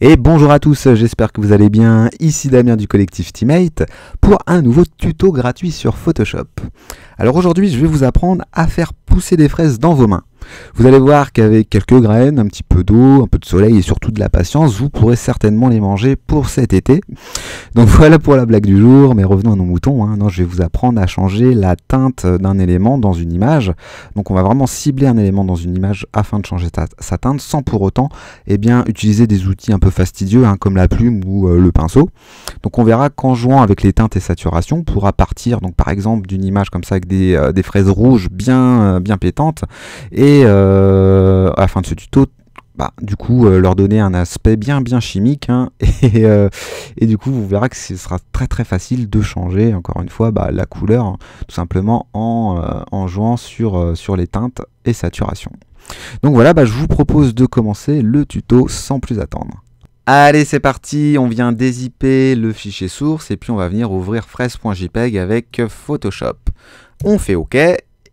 Et bonjour à tous, j'espère que vous allez bien. Ici Damien du collectif Teammate pour un nouveau tuto gratuit sur Photoshop. Alors aujourd'hui, je vais vous apprendre à faire pousser des fraises dans vos mains. Vous allez voir qu'avec quelques graines, un petit peu d'eau, un peu de soleil et surtout de la patience, vous pourrez certainement les manger pour cet été. Donc voilà pour la blague du jour, mais revenons à nos moutons. Hein. Non, je vais vous apprendre à changer la teinte d'un élément dans une image. Donc on va vraiment cibler un élément dans une image afin de changer sa teinte sans pour autant eh bien, utiliser des outils un peu fastidieux hein, comme la plume ou euh, le pinceau. Donc on verra qu'en jouant avec les teintes et saturations, on pourra partir donc, par exemple d'une image comme ça avec des, euh, fraises rouges bien, euh, bien pétantes et et à euh, la fin de ce tuto, bah, du coup, euh, leur donner un aspect bien bien chimique. Hein, euh, et, du coup, vous verrez que ce sera très très facile de changer, encore une fois, bah, la couleur, hein, tout simplement en, jouant sur, les teintes et saturation. Donc voilà, bah, je vous propose de commencer le tuto sans plus attendre. Allez, c'est parti, on vient dézipper le fichier source et puis on va venir ouvrir fraise.jpg avec Photoshop. On fait OK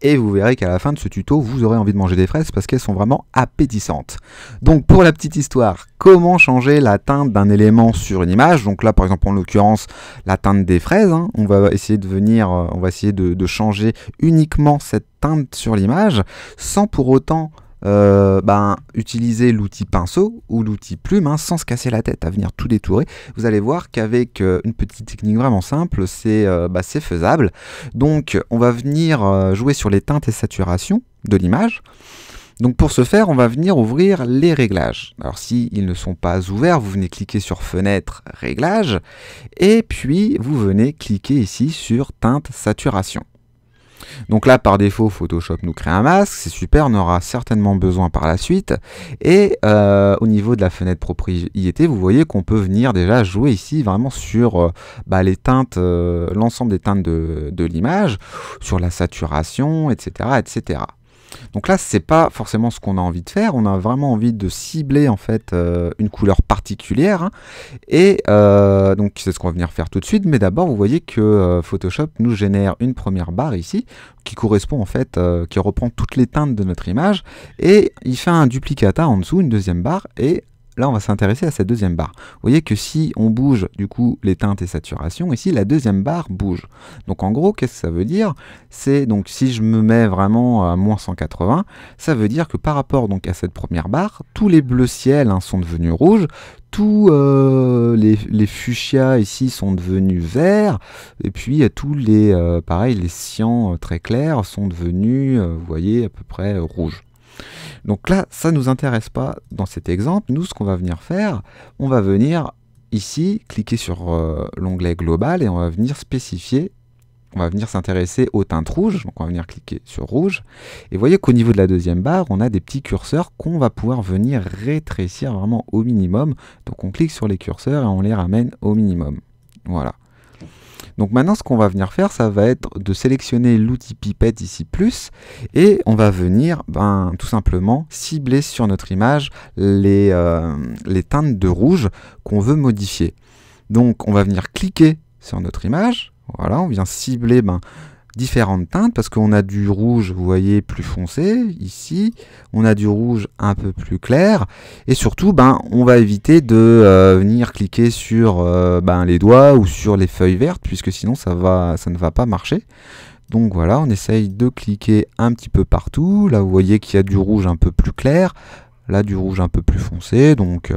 et vous verrez qu'à la fin de ce tuto, vous aurez envie de manger des fraises parce qu'elles sont vraiment appétissantes. Donc pour la petite histoire, comment changer la teinte d'un élément sur une image Donc là par exemple en l'occurrence la teinte des fraises, hein. on va essayer de venir, euh, on va essayer de changer uniquement cette teinte sur l'image sans pour autant euh, ben, utiliser l'outil pinceau ou l'outil plume hein, sans se casser la tête à venir tout détourer. Vous allez voir qu'avec euh, une petite technique vraiment simple, c'est euh, bah, faisable. Donc on va venir jouer sur les teintes et saturations de l'image. Donc pour ce faire, on va venir ouvrir les réglages. Alors s'ils ils ne sont pas ouverts, vous venez cliquer sur Fenêtre, Réglages, et puis vous venez cliquer ici sur Teinte, Saturation. Donc là, par défaut, Photoshop nous crée un masque, c'est super, on aura certainement besoin par la suite. Et euh, au niveau de la fenêtre propriété, vous voyez qu'on peut venir déjà jouer ici vraiment sur euh, bah, les teintes, euh, l'ensemble des teintes de, de l'image, sur la saturation, etc. etc. Donc là, c'est pas forcément ce qu'on a envie de faire. On a vraiment envie de cibler en fait euh, une couleur particulière. Hein. Et euh, donc c'est ce qu'on va venir faire tout de suite. Mais d'abord, vous voyez que euh, Photoshop nous génère une première barre ici qui correspond en fait, qui reprend toutes les teintes de notre image. Et il fait un duplicata en dessous, une deuxième barre, et là on va s'intéresser à cette deuxième barre. Vous voyez que si on bouge du coup les teintes et saturations, ici la deuxième barre bouge. Donc en gros, qu'est-ce que ça veut dire C'est donc si je me mets vraiment à moins 180, ça veut dire que par rapport donc à cette première barre, tous les bleus ciels hein, sont devenus rouges, tous euh, les, les, fuchsias ici sont devenus verts, et puis euh, tous les, euh, pareil, les très clairs sont devenus, vous voyez, à peu près rouges. Donc là, ça ne nous intéresse pas dans cet exemple. Nous, ce qu'on va venir faire, on va venir ici, cliquer sur euh, l'onglet global et on va venir spécifier on va venir s'intéresser aux teintes rouges, donc on va venir cliquer sur rouge, et vous voyez qu'au niveau de la deuxième barre, on a des petits curseurs qu'on va pouvoir venir rétrécir vraiment au minimum, donc on clique sur les curseurs et on les ramène au minimum. Voilà. Donc maintenant, ce qu'on va venir faire, ça va être de sélectionner l'outil pipette ici plus, et on va venir ben, tout simplement cibler sur notre image les, euh, teintes de rouge qu'on veut modifier. Donc on va venir cliquer sur notre image, voilà, on vient cibler ben, différentes teintes parce qu'on a du rouge, vous voyez, plus foncé ici, on a du rouge un peu plus clair et surtout, ben, on va éviter de euh, venir cliquer sur euh, ben, les doigts ou sur les feuilles vertes puisque sinon ça, va, ça ne va pas marcher. Donc voilà, on essaye de cliquer un petit peu partout. Là, vous voyez qu'il y a du rouge un peu plus clair, là du rouge un peu plus foncé, donc... Euh,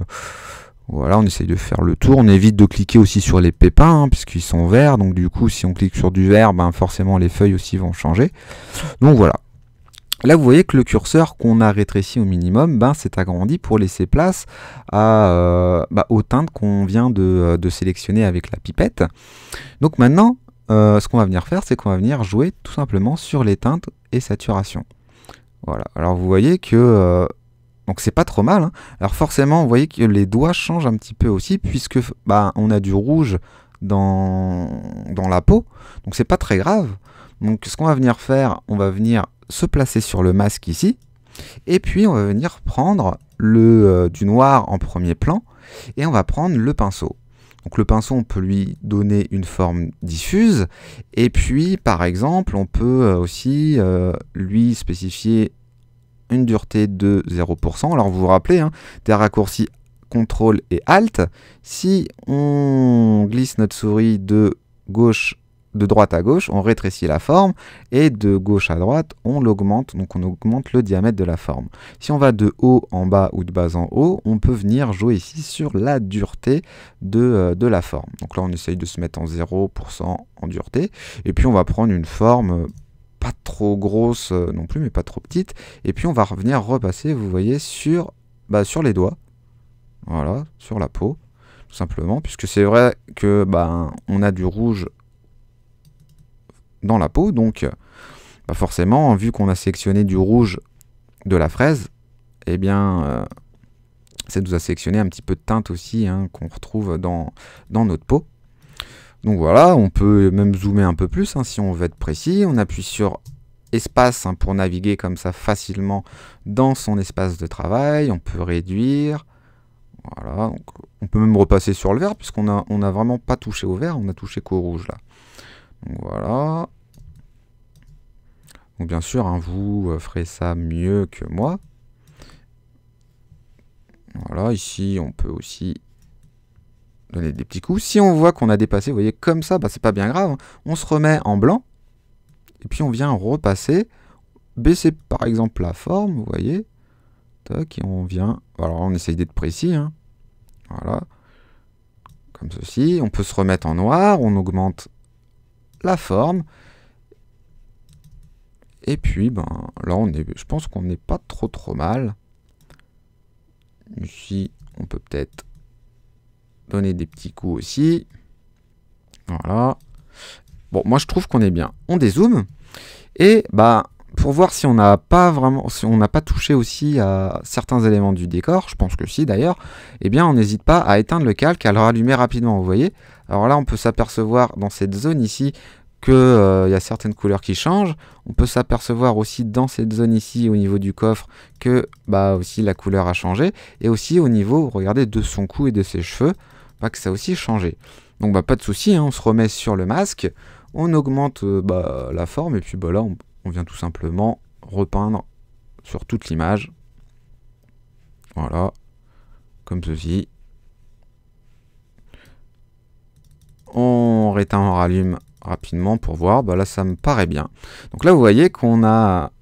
voilà, on essaye de faire le tour. On évite de cliquer aussi sur les pépins, hein, puisqu'ils sont verts. Donc du coup, si on clique sur du vert, ben, forcément les feuilles aussi vont changer. Donc voilà. Là, vous voyez que le curseur qu'on a rétréci au minimum, ben, s'est agrandi pour laisser place à, euh, bah, aux teintes qu'on vient euh, de, sélectionner avec la pipette. Donc maintenant, euh, ce qu'on va venir faire, c'est qu'on va venir jouer tout simplement sur les teintes et saturation. Voilà, alors vous voyez que donc c'est pas trop mal. Hein. Alors forcément, vous voyez que les doigts changent un petit peu aussi, puisque bah, on a du rouge dans, dans la peau. Donc c'est pas très grave. Donc ce qu'on va venir faire, on va venir se placer sur le masque ici. Et puis on va venir prendre le, euh, du noir en premier plan. Et on va prendre le pinceau. Donc le pinceau, on peut lui donner une forme diffuse. Et puis, par exemple, on peut euh, aussi euh, lui spécifier une dureté de 0%. Alors vous vous rappelez, hein, des raccourcis contrôle et ALT. Si on glisse notre souris de gauche de droite à gauche, on rétrécit la forme, et de gauche à droite, on l'augmente, donc on augmente le diamètre de la forme. Si on va de haut en bas ou de bas en haut, on peut venir jouer ici sur la dureté de, euh, de la forme. Donc là, on essaye de se mettre en 0% en dureté, et puis on va prendre une forme euh, pas trop grosse euh, non plus, mais pas trop petite. Et puis on va revenir repasser, vous voyez, sur, bah, sur les doigts. Voilà, sur la peau, tout simplement. Puisque c'est vrai que bah, on a du rouge dans la peau, donc bah, forcément, vu qu'on a sélectionné du rouge de la fraise, et eh bien, euh, ça nous a sélectionné un petit peu de teinte aussi hein, qu'on retrouve dans, dans notre peau. Donc voilà, on peut même zoomer un peu plus hein, si on veut être précis. On appuie sur espace hein, pour naviguer comme ça facilement dans son espace de travail. On peut réduire. Voilà, on peut même repasser sur le vert puisqu'on n'a vraiment pas touché au vert, on a touché qu'au rouge là. Donc voilà. Donc bien sûr, hein, vous euh, ferez ça mieux que moi. Voilà, ici on peut aussi donner des petits coups. Si on voit qu'on a dépassé, vous voyez, comme ça, bah, c'est pas bien grave. Hein. On se remet en blanc, et puis on vient repasser, baisser par exemple la forme, vous voyez. Toc, et on vient, alors on essaye d'être précis, hein. voilà, comme ceci. On peut se remettre en noir, on augmente la forme. Et puis, ben, là, on est, je pense qu'on n'est pas trop trop mal. Ici, on peut peut-être donner des petits coups aussi. Voilà. Bon, moi je trouve qu'on est bien. On dézoome. Et bah pour voir si on n'a pas vraiment, si on n'a pas touché aussi à certains éléments du décor, je pense que si d'ailleurs, eh bien on n'hésite pas à éteindre le calque, à le rallumer rapidement, vous voyez. Alors là on peut s'apercevoir dans cette zone ici qu'il il euh, y a certaines couleurs qui changent. On peut s'apercevoir aussi dans cette zone ici au niveau du coffre que bah aussi la couleur a changé. Et aussi au niveau, regardez, de son cou et de ses cheveux pas que ça a aussi changé. Donc bah, pas de souci, hein, on se remet sur le masque, on augmente euh, bah, la forme, et puis bah, là on, vient tout simplement repeindre sur toute l'image. Voilà, comme ceci. On réteint, on rallume rapidement pour voir. Bah là, ça me paraît bien. Donc là, vous voyez qu'on a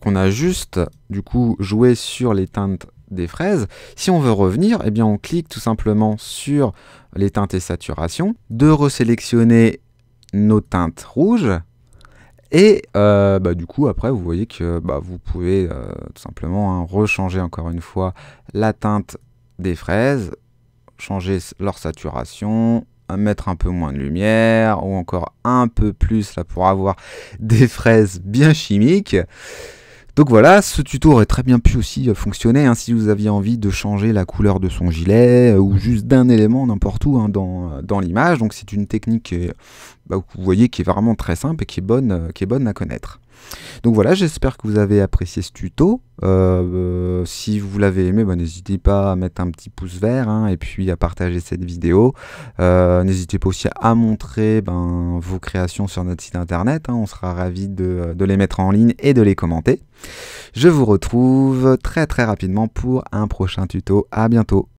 qu'on a juste du coup joué sur les teintes des fraises. Si on veut revenir, eh bien on clique tout simplement sur les teintes et saturation, de resélectionner nos teintes rouges, et euh, bah, du coup, après, vous voyez que bah, vous pouvez euh, tout simplement hein, rechanger encore une fois la teinte des fraises, changer leur saturation, mettre un peu moins de lumière ou encore un peu plus là, pour avoir des fraises bien chimiques. Donc voilà, ce tuto aurait très bien pu aussi euh, fonctionner hein, si vous aviez envie de changer la couleur de son gilet euh, ou juste d'un élément n'importe où hein, euh, dans, l'image. Donc c'est une technique que bah, vous voyez qui est vraiment très simple et qui est bonne, qui est bonne à connaître. Donc voilà, j'espère que vous avez apprécié ce tuto. Euh, euh, si vous l'avez aimé, bah, n'hésitez pas à mettre un petit pouce vert hein, et puis à partager cette vidéo. Euh, n'hésitez pas aussi à montrer ben, vos créations sur notre site internet. Hein. on sera ravis de, de les mettre en ligne et de les commenter. Je vous retrouve très très rapidement pour un prochain tuto. À bientôt